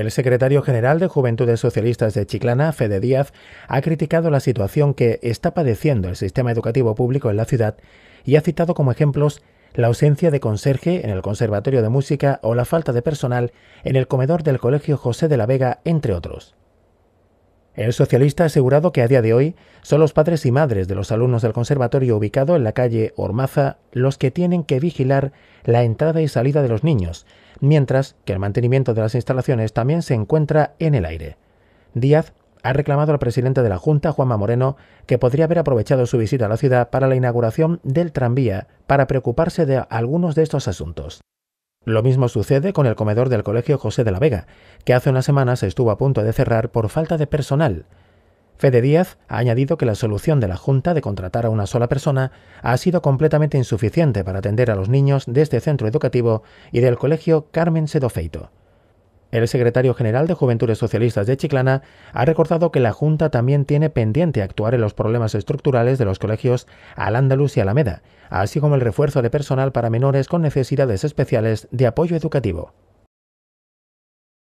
El secretario general de Juventudes Socialistas de Chiclana, Fede Díaz, ha criticado la situación que está padeciendo el sistema educativo público en la ciudad y ha citado como ejemplos la ausencia de conserje en el Conservatorio de Música o la falta de personal en el comedor del Colegio José de la Vega, entre otros. El socialista ha asegurado que a día de hoy son los padres y madres de los alumnos del conservatorio ubicado en la calle Ormaza los que tienen que vigilar la entrada y salida de los niños, mientras que el mantenimiento de las instalaciones también se encuentra en el aire. Díaz ha reclamado al presidente de la Junta, Juanma Moreno, que podría haber aprovechado su visita a la ciudad para la inauguración del tranvía para preocuparse de algunos de estos asuntos. Lo mismo sucede con el comedor del Colegio José de la Vega, que hace unas semanas estuvo a punto de cerrar por falta de personal. Fede Díaz ha añadido que la solución de la Junta de contratar a una sola persona ha sido completamente insuficiente para atender a los niños de este centro educativo y del Colegio Carmen Sedofeito. El secretario general de Juventudes Socialistas de Chiclana ha recordado que la Junta también tiene pendiente actuar en los problemas estructurales de los colegios Al-Ándalus y Alameda, así como el refuerzo de personal para menores con necesidades especiales de apoyo educativo.